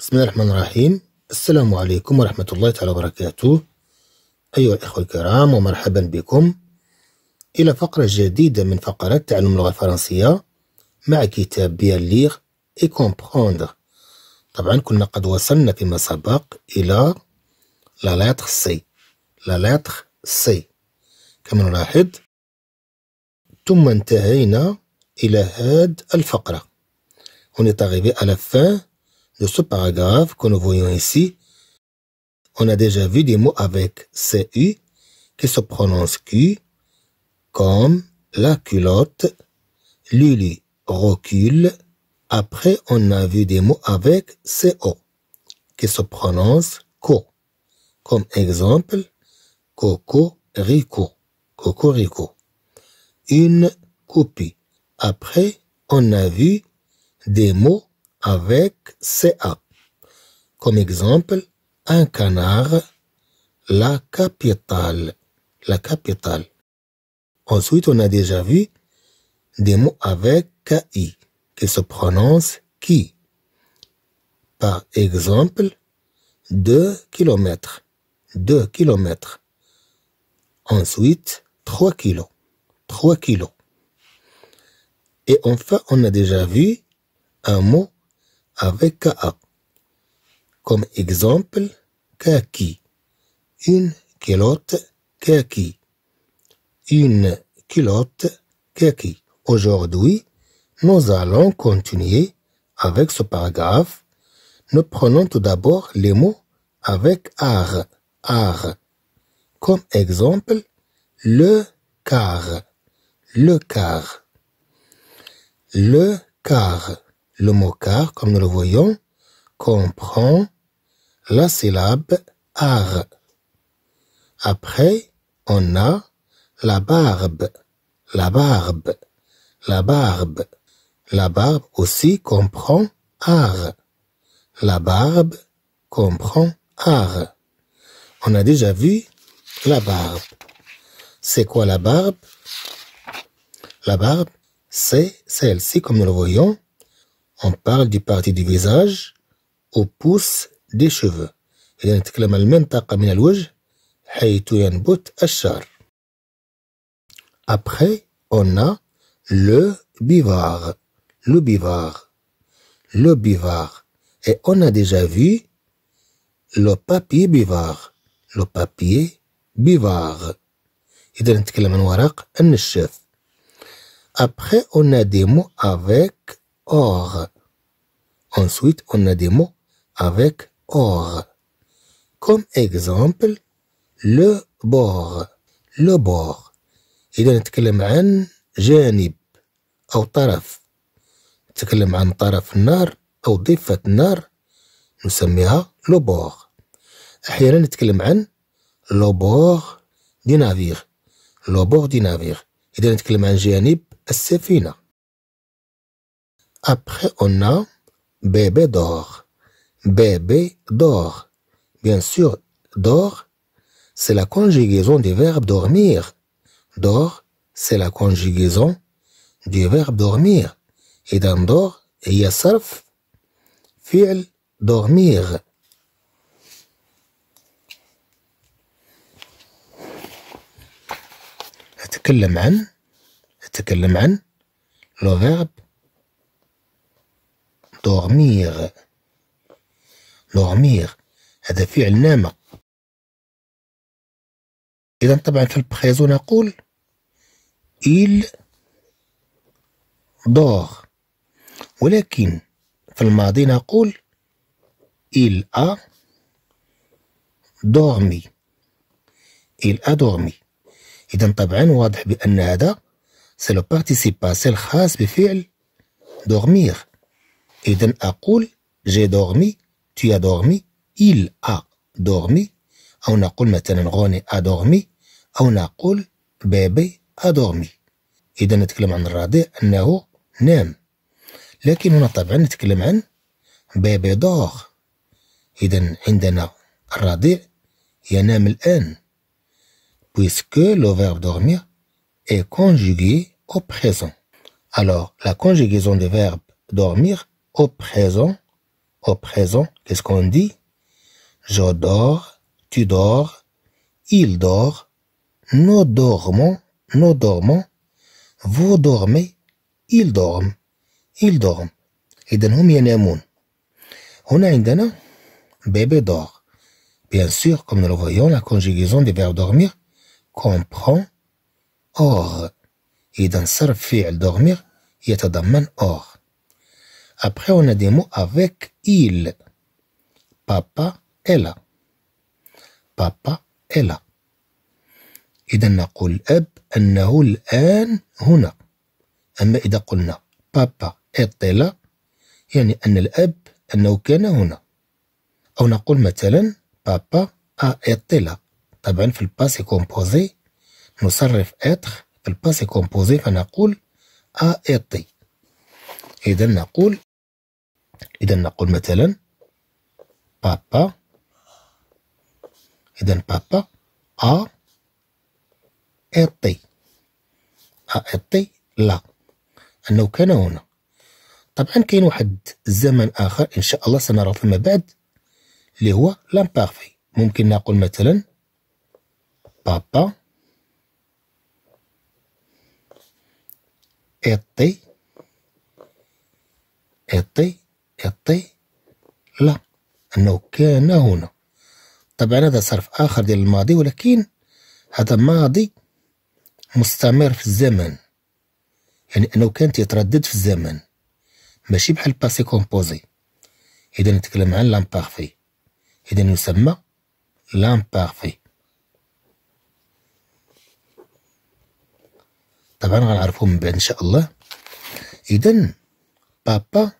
بسم الله الرحمن الرحيم السلام عليكم ورحمة الله تعالى وبركاته أيها الإخوة الكرام ومرحبا بكم إلى فقرة جديدة من فقرات تعلم اللغة الفرنسية مع كتاب بيان ليغ إي كومبخوندر طبعا كنا قد وصلنا فيما سبق إلى لا لاتر سي لا لاتر سي كما نلاحظ ثم انتهينا إلى هاد الفقرة On est arrivé à de ce paragraphe que nous voyons ici, on a déjà vu des mots avec CU qui se prononcent Q, comme la culotte, Lulu recule. Après, on a vu des mots avec c-o » qui se prononcent CO. Comme exemple, Coco Rico, Coco Rico. Une copie. Après, on a vu des mots avec CA. Comme exemple, un canard, la capitale, la capitale. Ensuite, on a déjà vu des mots avec KI qui se prononce qui. Par exemple, 2 km, 2 km. Ensuite, 3 kilos, 3 kilos. Et enfin, on a déjà vu un mot avec A. Comme exemple, kaki, une culotte kaki, une culotte kaki. Aujourd'hui, nous allons continuer avec ce paragraphe. Nous prenons tout d'abord les mots avec ar ».« Ar ». Comme exemple, le car, le car, le car. Le mot car, comme nous le voyons, comprend la syllabe ar. Après, on a la barbe, la barbe, la barbe. La barbe aussi comprend ar. La barbe comprend ar. On a déjà vu la barbe. C'est quoi la barbe La barbe, c'est celle-ci, comme nous le voyons, on parle du parti du visage au pouce des cheveux. Après, on a le bivard. Le bivard. Le bivard. Et on a déjà vu le papier bivard. Le papier bivard. Après, on a des mots avec or. Ensuite, on a des mots avec or. Comme exemple, le bord. Le bord. إذا نتكلم عن جانب أو طرف نتكلم عن طرف النار أو ضفة النار نسميها لو بور أحيانا نتكلم عن لو بور دي نافيغ لو بور دي نافيغ إذا نتكلم عن جانب السفينة Après, on a bébé d'or. Bébé d'or. Bien sûr, d'or, c'est la conjugaison du verbe dormir. D'or, c'est la conjugaison du verbe dormir. Et dans d'or, il y a fiel, dormir. أتكلم عن عن le verbe دورمير دورمير هذا فعل نام إذا طبعا في البريزو نقول il dort ولكن في الماضي نقول il a dormi il a dormi إذا طبعا واضح بأن هذا سي لو بارتيسيباسيل الخاص بفعل دورمير et on a j'ai dormi tu as dormi il a dormi on dit qu'on maintenant René a dormi on dit bébé a dormi et on parle de Rade, il n'a mais on a bien te parle de bébé dort. Et donc, on il n'a pas puisque le verbe dormir est conjugué au présent. Alors, la conjugaison des verbes dormir au présent, au présent, qu'est-ce qu'on dit Je dors, tu dors, il dort, nous dormons, nous dormons, vous dormez, ils dorment, ils dorment. إذا hum on on a bébé dort. Bien sûr, comme nous le voyons, la conjugaison des verbe dormir comprend or. Et dans صرف فعل dormir il يتضمن or. Après, on a des mots avec il. Papa est là. Papa est là. إذا نقول الأب أنه الآن هنا أما إذا قلنا بابا إطلا يعني أن الأب أنه كان هنا أو نقول مثلا بابا أ إطلا طبعا في الباسي كومبوزي نصرف إتخ في الباسي كومبوزي فنقول أ إطي إذا نقول إذا نقول مثلا بابا إذا بابا أ إطي أ أطي لا أنه كان هنا طبعا كاين واحد الزمن آخر إن شاء الله سنرى فيما بعد اللي هو لامبارفي ممكن نقول مثلا بابا إطي إطي كطي لا أنه كان هنا طبعا هذا صرف آخر ديال الماضي ولكن هذا ماضي مستمر في الزمن يعني أنه كان تيتردد في الزمن ماشي بحال باسي كومبوزي إذا نتكلم عن لامبارفي إذا يسمى لامبارفي طبعا غنعرفو من بعد إن شاء الله إذا بابا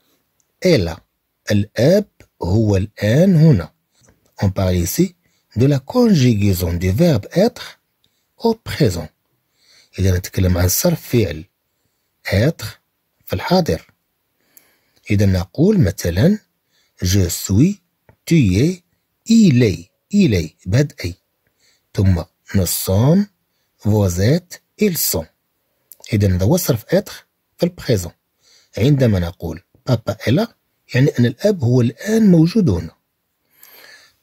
est là. الأب هو الآن هنا. On parle ici de la conjugaison du verbe être au présent. إذا نتكلم عن صرف فعل être في الحاضر. إذا نقول مثلا je suis, tu es, il est, il est بهذا أي. ثم nous sommes, vous êtes, ils sont. إذا هذا هو صرف être في البريزون. عندما نقول بابا إلا يعني أن الأب هو الآن موجود هنا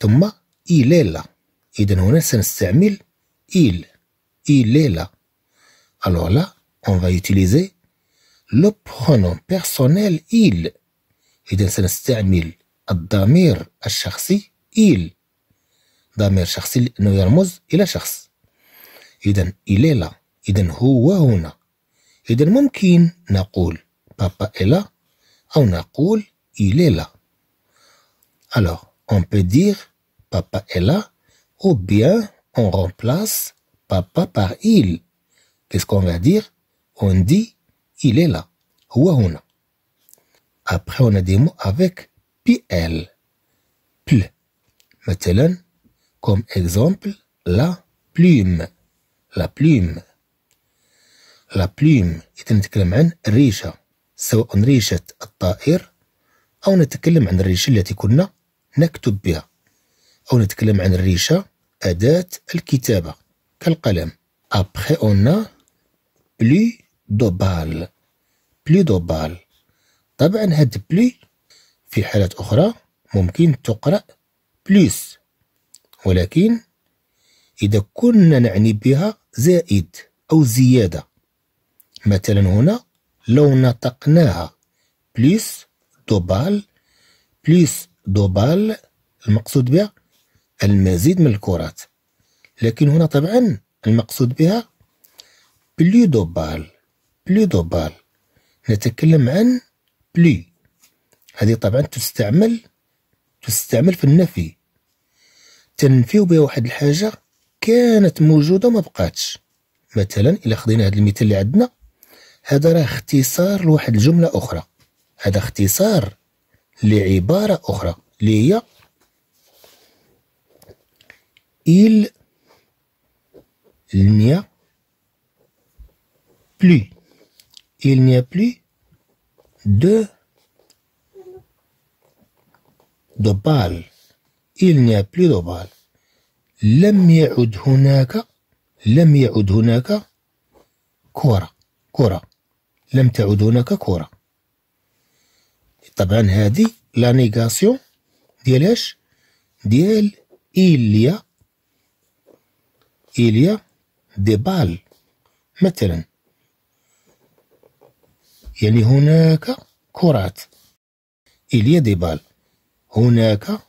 ثم إليلا إذا هنا سنستعمل إل إليلا Alors لا أون va utiliser لو pronom personnel il. إذا سنستعمل الضمير الشخصي إيل ضمير شخصي لأنه يرمز إلى شخص. إذا إليلا إذا هو هنا. إذا ممكن نقول بابا إلا Ah, on cool, il est là. Alors, on peut dire papa est là ou bien on remplace papa par il. Qu'est-ce qu'on va dire On dit il est là. Après, on a des mots avec PL. Pl. Maintenant, comme exemple, la plume. La plume. La plume. est une hein? riche. سواء ريشة الطائر أو نتكلم عن الريشة التي كنا نكتب بها أو نتكلم عن الريشة أداة الكتابة كالقلم Après on a بلي دو بال بلي دو بال طبعا هاد بلي في حالات أخرى ممكن تقرأ بليس ولكن إذا كنا نعني بها زائد أو زيادة مثلا هنا لو نطقناها بليس دوبال بليس دوبال المقصود بها المزيد من الكرات لكن هنا طبعا المقصود بها بلي دوبال بلي دوبال نتكلم عن بلي هذه طبعا تستعمل تستعمل في النفي تنفيو بها واحد الحاجه كانت موجوده ما بقاتش مثلا الا خدينا هذا المثال اللي عندنا هذا راه اختصار لواحد الجمله اخرى هذا اختصار لعباره اخرى اللي هي إل نيا بلي إل نيا بلي دو دو بال إل نيا balles دو بال لم يعد هناك لم يعد هناك كرة كرة لم تعد هناك كرة طبعا هذه لا نيغاسيون ديال اش ديال إليا إليا دي بال مثلا يعني هناك كرات إليا دي بال هناك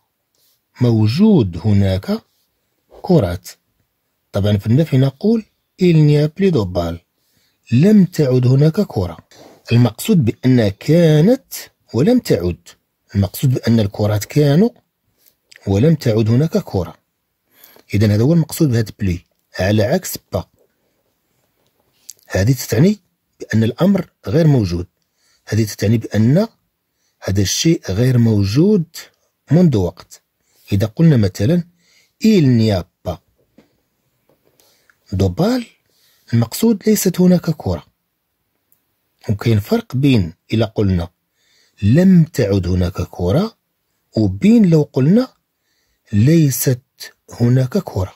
موجود هناك كرات طبعا في النفي نقول n'y a بلي de بال لم تعد هناك كرة المقصود بأن كانت ولم تعد المقصود بأن الكرات كانوا ولم تعد هناك كرة إذا هذا هو المقصود بهذا بلي على عكس با هذه تعني بأن الأمر غير موجود هذه تعني بأن هذا الشيء غير موجود منذ وقت إذا قلنا مثلا إيل نيابا دوبال المقصود ليست هناك كرة وكاين فرق بين إلى قلنا لم تعد هناك كرة وبين لو قلنا ليست هناك كرة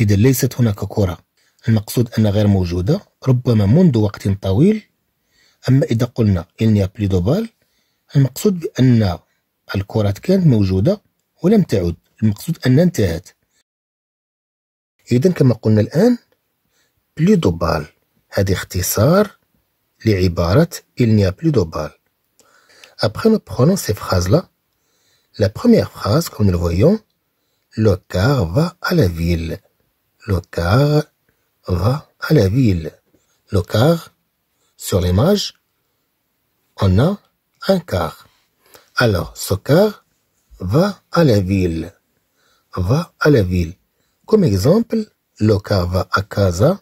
إذا ليست هناك كرة المقصود أن غير موجودة ربما منذ وقت طويل أما إذا قلنا إلنيا بلي دوبال المقصود بأن الكرة كانت موجودة ولم تعد المقصود أنها انتهت إذا كما قلنا الآن Plus d'obal. بال les il n'y a plus de Après, nous prenons ces phrases-là. La première phrase, comme nous le voyons, le car va à la ville. Le car va à la ville. Le car, sur l'image, on a un car. Alors, ce car va à la ville. Va à la ville. Comme exemple, le car va à casa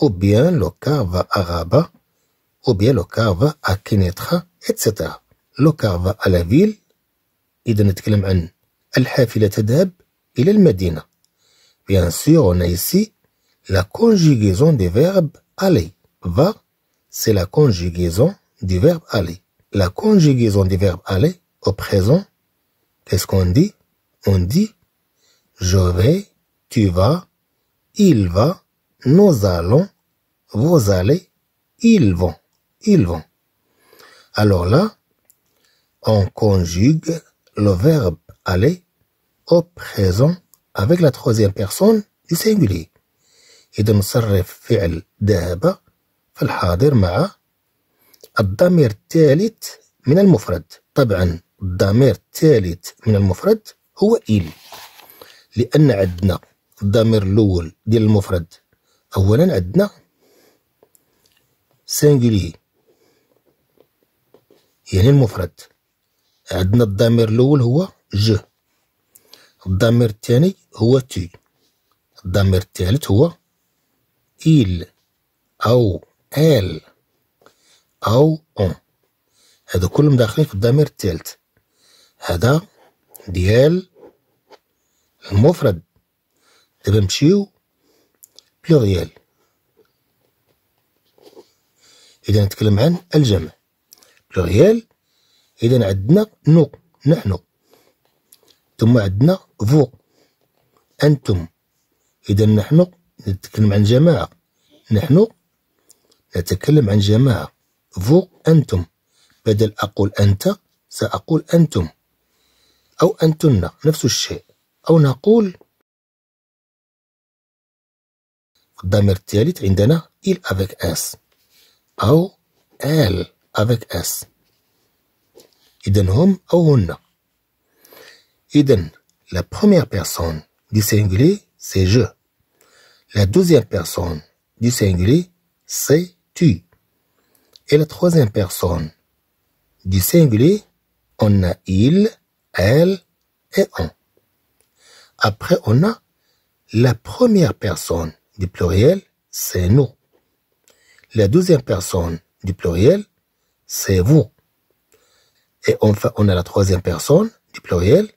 ou bien à Rabat. ou bien va à Kinetra, etc. va à la ville, إذا نتكلم عن Il est le Medina. Bien sûr, on a ici la conjugaison des verbes aller. Va, c'est la conjugaison du verbe aller. La conjugaison du verbe aller au présent, qu'est-ce qu'on dit On dit je vais, tu vas, il va, nous allons, vous allez, ils vont, ils vont. Alors là, on conjugue le verbe aller au présent avec la troisième personne du singulier. إذا نصرف فعل ذهب في الحاضر مع الضمير الثالث من المفرد طبعا الضمير الثالث من المفرد هو إل لأن عندنا الضمير الأول ديال المفرد اولا عندنا سينغلي يعني المفرد عندنا الضمير الاول هو ج الضمير الثاني هو تي الضمير الثالث هو إيل أو آل أو أون هذا كلهم داخلين في الضمير الثالث هذا ديال المفرد دابا نمشيو بلوريال إذا نتكلم عن الجمع بلوريال إذا عندنا نو نحن ثم عندنا فو أنتم إذا نحن نتكلم عن جماعة نحن نتكلم عن جماعة فو أنتم بدل أقول أنت سأقول أنتم أو أنتن نفس الشيء أو نقول قدام الثالث il avec s ou « elle avec s Donc, « ou a هن iden la première personne du singulier c'est je la deuxième personne du singulier c'est tu et la troisième personne du singulier on a il elle et on après on a la première personne du pluriel, c'est nous. La deuxième personne du pluriel, c'est vous. Et enfin, on a la troisième personne du pluriel,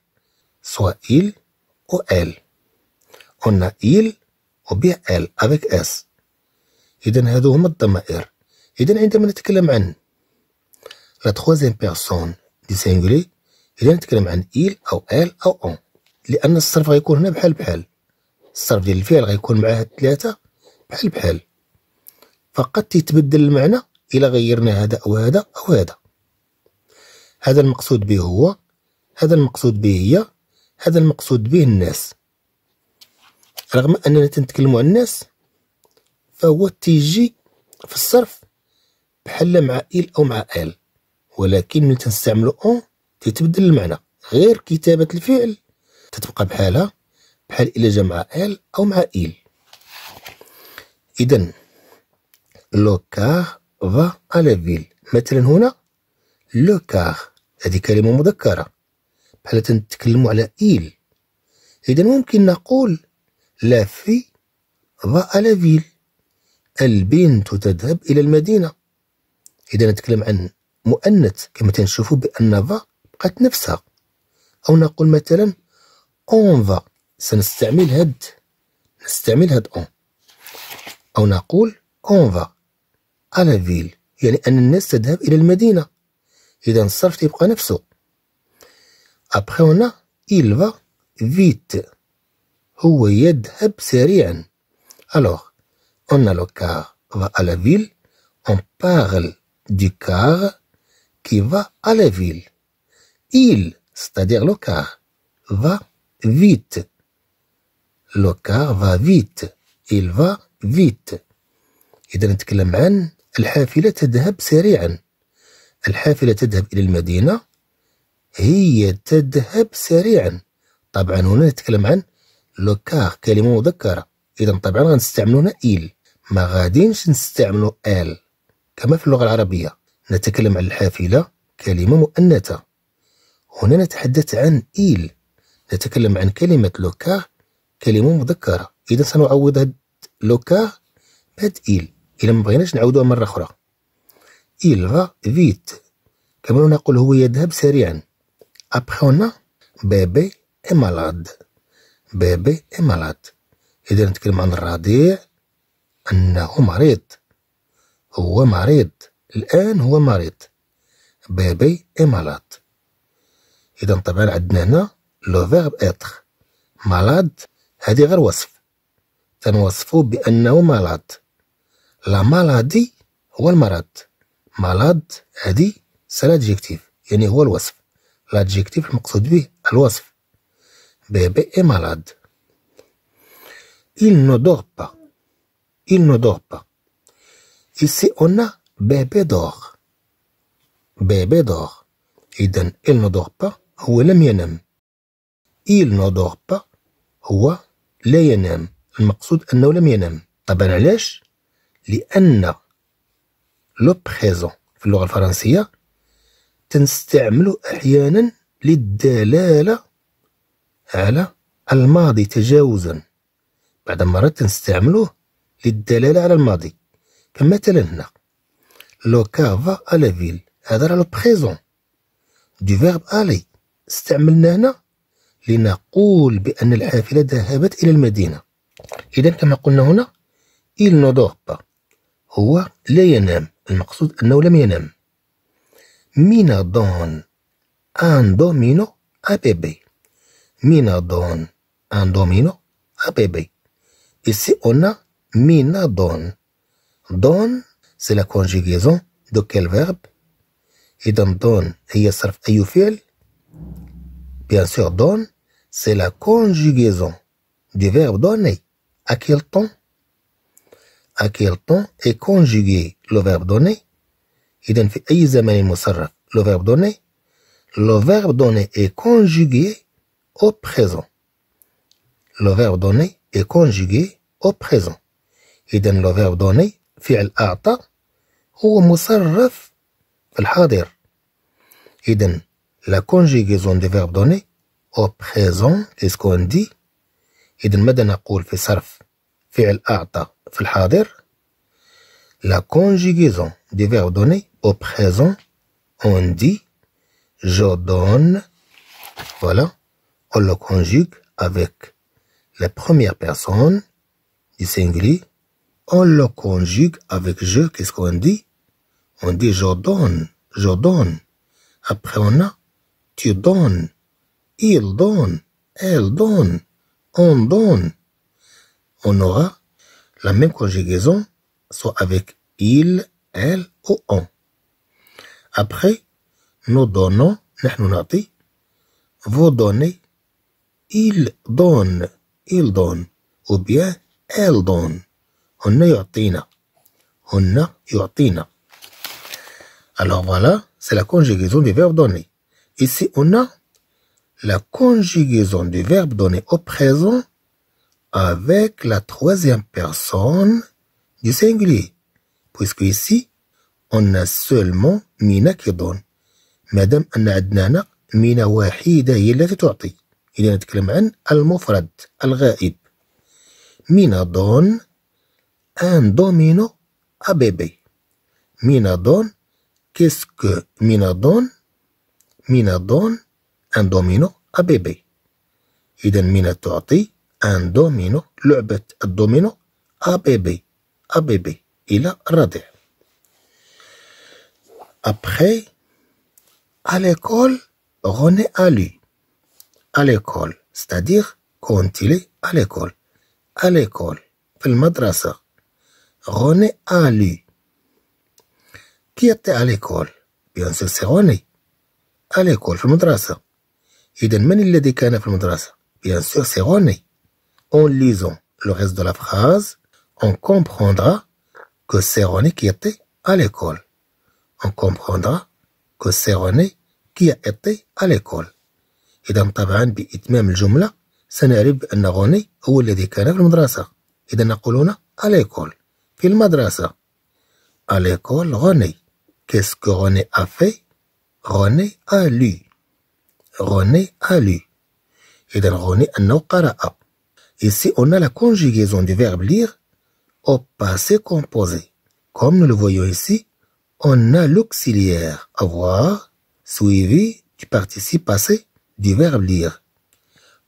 soit il ou elle. On a il ou bien elle avec S. la هذو La troisième personne du singulier il ou elle ou on الصرف ديال الفعل غيكون معاه ثلاثة بحال بحال فقط تيتبدل المعنى إلا غيرنا هذا أو هذا أو هذا هذا المقصود به هو هذا المقصود به هي هذا المقصود به الناس رغم أننا تنتكلموا عن الناس فهو تيجي في الصرف بحال مع إل أو مع آل ولكن ملي تنستعملو أون تيتبدل المعنى غير كتابة الفعل تتبقى بحالها بحال إلا جا مع إل أو مع إل إذا لو كار فا على فيل مثلا هنا لو كار هذه كلمة مذكرة بحال تنتكلموا على إيل إذا ممكن نقول لا في فا على فيل البنت تذهب إلى المدينة إذا نتكلم عن مؤنث كما تنشوفوا بأن فا بقات نفسها أو نقول مثلا أون فا سنستعمل هاد نستعمل هاد اون أو نقول اون فا على فيل يعني أن الناس تذهب إلى المدينة إذا الصرف يبقى نفسه أبخي هنا il va vite هو يذهب سريعا alors on a le car va à la ville on parle du car qui va à la ville il c'est-à-dire le car va vite لو كار فا فيت إل فا فيت إذا نتكلم عن الحافلة تذهب سريعا الحافلة تذهب إلى المدينة هي تذهب سريعا طبعا هنا نتكلم عن لو كار كلمة مذكرة إذا طبعا غنستعملو هنا إل ما غاديش نستعملو آل كما في اللغة العربية نتكلم عن الحافلة كلمة مؤنثة هنا نتحدث عن إيل نتكلم عن كلمة لوكار كلمه مذكره اذا سنعوض هاد لوكا بهاد إل إلا ما بغيناش نعاودوها مرة أخرى إل فا فيت كما نقول هو يذهب سريعا أبخي هنا بيبي إي مالاد بيبي إي مالاد إذا نتكلم عن الرضيع أنه مريض هو مريض الآن هو مريض بيبي إي مالاد إذا طبعا عندنا هنا لو فيرب إتر مالاد هذه غير وصف تنوصفه بأنه مالاد لا مالادي هو المرض مالاد هادي سلاجيكتيف يعني هو الوصف لاجيكتيف المقصود به الوصف بيبي اي مالاد il ne dort pas il ne dort pas ici on a bébé dort bébé dort إذا il ne dort pas هو لم ينم il ne dort pas هو لا ينام المقصود أنه لم ينام طبعا علاش لأن لو بريزون في اللغة الفرنسية تنستعمل أحيانا للدلالة على الماضي تجاوزا بعض المرات تنستعملوه للدلالة على الماضي كمثلا هنا لو كافا لا فيل هذا راه لو بريزون دو فيرب ألي استعملنا هنا لنقول بأن الحافلة ذهبت إلى المدينة إذا كما قلنا هنا إل نودور با هو لا ينام المقصود أنه لم ينام مينا دون أن دومينو أبيبي مينا دون أن دومينو أبيبي إسي أنا مينا دون دون سي لا la دو كيل فيرب إذا دون هي صرف أي فعل؟ بيان سور دون c'est la conjugaison du verbe donner. À quel temps À quel temps est conjugué le verbe donner Le verbe donner Le verbe donner est conjugué au présent. Le verbe donner est conjugué au présent. le verbe donné est فعل أعطى هو مصرف في الحاضر Iden la conjugaison du verbe au présent est ce qu'on dit La conjugaison des verbes donnés au présent, on dit je donne. Voilà, on le conjugue avec la première personne du singulier. On le conjugue avec je. Qu'est-ce qu'on dit On dit je donne, je donne. Après on a tu donnes il donne, elle donne, on donne. On aura la même conjugaison, soit avec il, elle ou on. Après, nous donnons, vous donnez, il donne, il donne, ou bien elle donne. On yotina. On yotina. Alors voilà, c'est la conjugaison du verbe donner. Ici, on a la conjugaison du verbe donné au présent avec la troisième personne du singulier, puisque ici, on a seulement Mina qui donne. Madame Adnana, Mina Wahida, il تعطي. إذا « عن « al-ghaib الغائب. Mina donne un domino à bébé. Mina donne, qu'est-ce que Mina donne Mina donne ان دومينو ا بيبي اذا من تعطي ان دومينو لعبه الدومينو ا بيبي ا بيبي الى الرضيع ابخي ا على كل روني الي على كل ستادير كونتيلي على كل على كل في المدرسه روني لي كي يطي على كل بيان سي روني على كل في المدرسه إذا من الذي كان في المدرسة؟ Bien sûr, c'est René. En lisant le reste de la phrase, on comprendra que c'est René qui était à l'école. On comprendra que c'est René qui a été à إذا طبعا بإتمام الجملة سنعرف بأن روني هو الذي كان في المدرسة إذا نقولون أليكول في المدرسة أليكول روني. كيسكو غوني أفي أ لي. René a lu. Et dans René a Ici, on a la conjugaison du verbe lire au passé composé. Comme nous le voyons ici, on a l'auxiliaire avoir suivi du participe passé du verbe lire.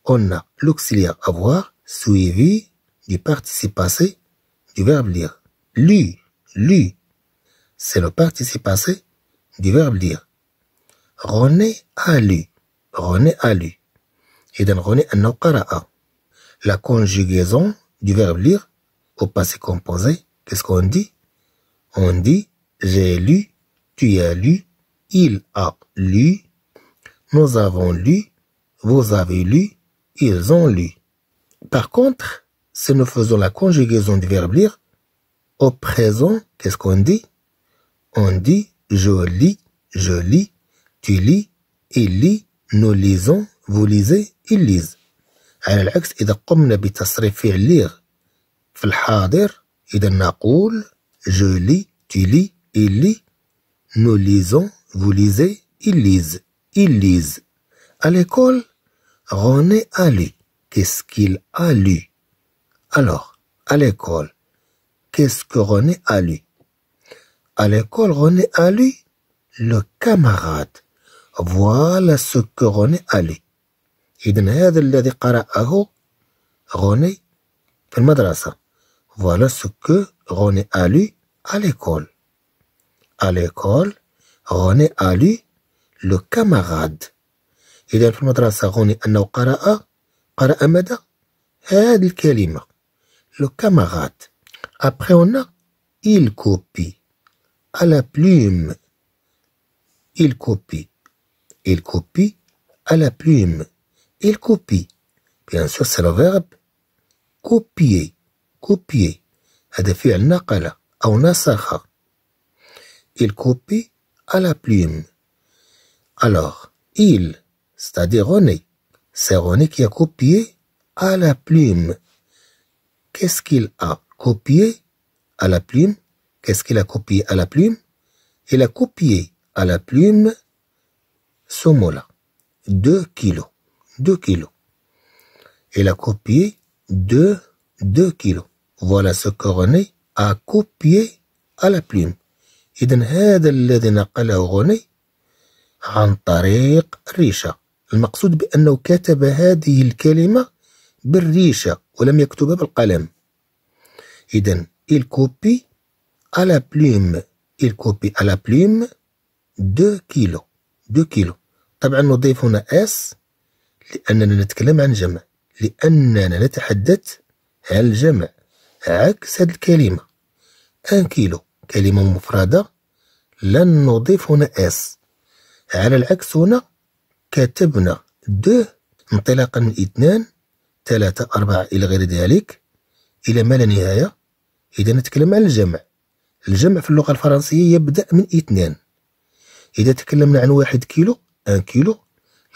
On a l'auxiliaire avoir suivi du participe passé du verbe lire. Lu, lui c'est le participe passé du verbe lire. René a lu. René a lu. René La conjugaison du verbe lire au passé composé, qu'est-ce qu'on dit On dit j'ai lu, tu as lu, il a lu, nous avons lu, vous avez lu, ils ont lu. Par contre, si nous faisons la conjugaison du verbe lire au présent, qu'est-ce qu'on dit On dit je lis, je lis, tu lis, il lit, nous lisons, vous lisez, ils lisent. على العكس إذا قمنا بتصريف فعل في الحاضر إذا نقول je lis, tu lis, il lit, nous lisons, vous lisez, ils lisent, ils lisent. À l'école, René a lu. Qu'est-ce qu'il a lu Alors, à l'école, qu'est-ce que René a lu À l'école, René a lu le camarade. فوالا سكو غوني الي إذن هذا الذي قراه غوني في المدرسه فوالا سكو غوني الي اليكول اليكول غوني الي لو كاماراد اذا في المدرسه غوني انه قرا قرا ماذا هذه الكلمه لو كاماراد ابري اون il copie à بليم إل كوبي Il copie à la plume. Il copie. Bien sûr, c'est le verbe copier. Copier. Il copie à la plume. Alors, il, c'est-à-dire René. C'est René qui a copié à la plume. Qu'est-ce qu'il a copié à la plume Qu'est-ce qu'il a copié à la plume Il a copié à la plume ce mot-là. 2 kilos. 2 kilos. Il a copié 2, 2 kilos. Voilà ce que René a copié à la plume. إذا هذا الذي نقله غني عن طريق الريشة المقصود بأنه كتب هذه الكلمة بالريشة ولم يكتبها بالقلم إذن il copie à la plume il copie à la plume 2 kilos 2 kilos طبعا نضيف هنا اس لأننا نتكلم عن جمع لأننا نتحدث عن الجمع عكس هذه الكلمة أن كيلو كلمة مفردة لن نضيف هنا اس على العكس هنا كتبنا دو انطلاقا من اثنان ثلاثة أربعة إلى غير ذلك إلى ما لا نهاية إذا نتكلم عن الجمع الجمع في اللغة الفرنسية يبدأ من اثنان إذا تكلمنا عن واحد كيلو 1 كيلو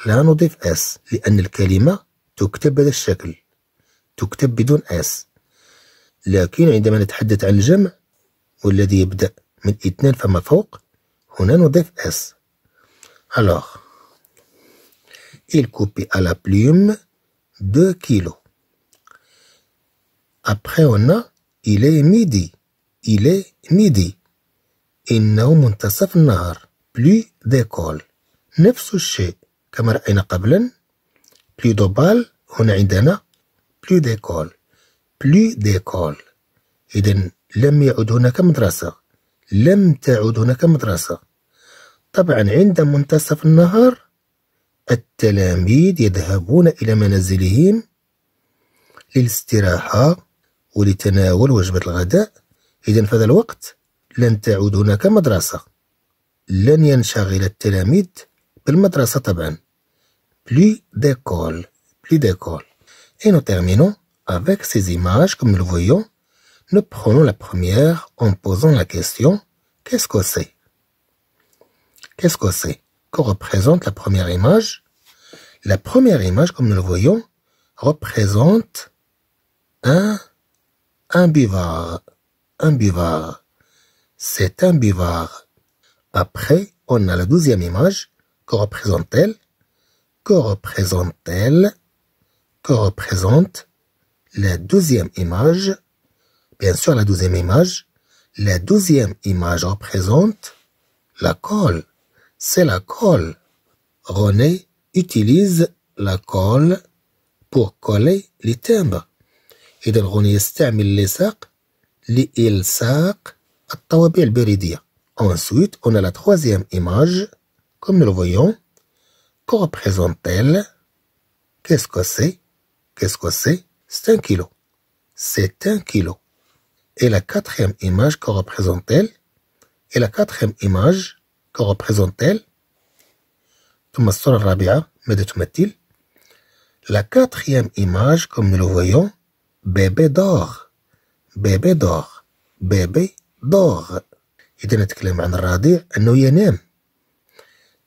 لا نضيف اس لأن الكلمة تكتب بهذا الشكل تكتب بدون اس لكن عندما نتحدث عن الجمع والذي يبدأ من اثنان فما فوق هنا نضيف اس الوغ il copie à la plume 2 kilos après on a il est midi il est midi إنه منتصف النهار plus d'école نفس الشيء كما رأينا قبلا بلو دوبال هنا عندنا بلو ديكول بلو ديكول إذا لم يعد هناك مدرسة لم تعد هناك مدرسة طبعا عند منتصف النهار التلاميذ يذهبون إلى منازلهم للاستراحة ولتناول وجبة الغداء إذا في هذا الوقت لن تعود هناك مدرسة لن ينشغل التلاميذ plus d'école plus d'école et nous terminons avec ces images comme nous le voyons nous prenons la première en posant la question qu'est-ce que c'est qu'est-ce que c'est que représente la première image la première image comme nous le voyons représente un un un bivouac. c'est un bivouac. après on a la douzième image que représente-t-elle Que représente-t-elle Que représente la deuxième image Bien sûr, la deuxième image. La deuxième image représente la colle. C'est la colle. René utilise la colle pour coller les timbres. Et Ensuite, on a la troisième image comme nous le voyons, que représente-t-elle Qu'est-ce que c'est Qu'est-ce que c'est C'est un kilo. C'est un kilo. Et la quatrième image, que représente-t-elle Et la quatrième image, que représente-t-elle La quatrième image, comme nous le voyons, bébé d'or. Bébé d'or. bébé' دور il y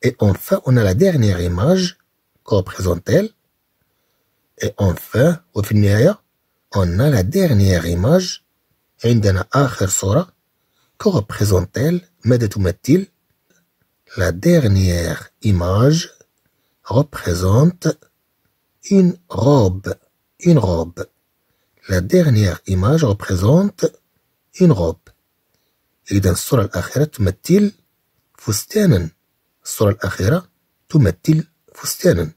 et enfin, on a la dernière image Que représente elle Et enfin, au final, on a la dernière image عندنا représente elle, ce ماذا تمثل La dernière image représente une robe. Une robe. La dernière image représente une robe. Et إذا qu'est-ce تمثل فستانا الصورة الأخيرة تمثل فستانا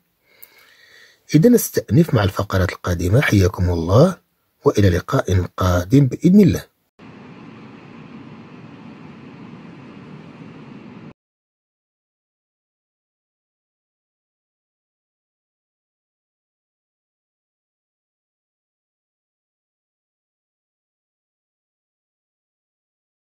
إذا نستأنف مع الفقرات القادمة حياكم الله وإلى لقاء قادم بإذن الله